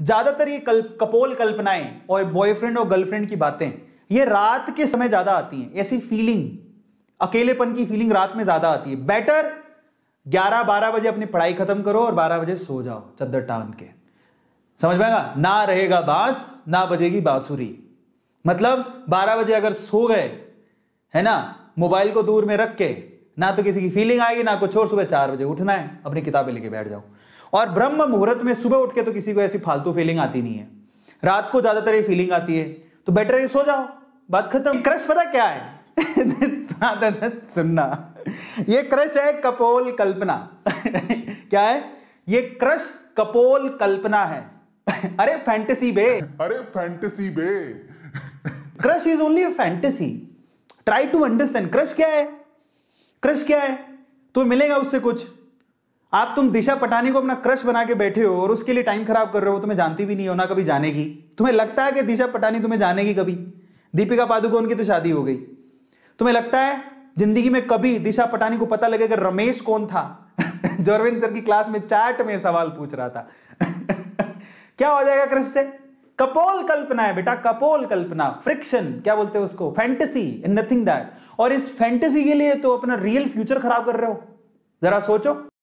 ज्यादातर ये कल, कपोल कल्पनाएं और बॉयफ्रेंड और गर्लफ्रेंड की बातें ये रात के समय ज्यादा आती हैं ऐसी फीलिंग अकेलेपन की फीलिंग रात में ज्यादा आती है बेटर 11 बारह बजे अपनी पढ़ाई खत्म करो और 12 बजे सो जाओ चद्दर टान के समझ में आएगा ना रहेगा बांस ना बजेगी बांसुरी मतलब 12 बजे अगर सो गए है ना मोबाइल को दूर में रख के ना तो किसी की फीलिंग आएगी ना कुछ और सुबह चार बजे उठना है अपनी किताबें लेके बैठ जाओ और ब्रह्म मुहूर्त में सुबह उठ के तो किसी को ऐसी फालतू फीलिंग आती नहीं है रात को ज्यादातर ये फीलिंग आती है तो बेटर ये सो जाओ बात खत्म क्रश पता क्या है सुनना ये क्रश है कपोल कल्पना क्या है ये क्रश कपोल कल्पना है अरे फैंटेसी बे अरे फैंटेसी बे crush is only fantasy try to understand crush क्या है क्रश क्या है तो मिलेगा उससे कुछ आप तुम दिशा पटानी को अपना क्रश बना के बैठे हो और उसके लिए टाइम खराब कर रहे हो तुम्हें जानती भी नहीं हो ना कभी जानेगी तुम्हें लगता है कि दिशा पटानी तुम्हें जानेगी कभी दीपिका पादुकोण की तो शादी हो गई तुम्हें लगता है जिंदगी में कभी दिशा पटानी को पता लगेगा रमेश कौन था जो अरविंद सर की क्लास में चैट में सवाल पूछ रहा था क्या हो जाएगा क्रश से कपोल कल्पना है बेटा कपोल कल्पना फ्रिक्शन क्या बोलते हैं उसको फैंटेसी नथिंग दैट और इस फैंटेसी के लिए तो अपना रियल फ्यूचर खराब कर रहे हो जरा सोचो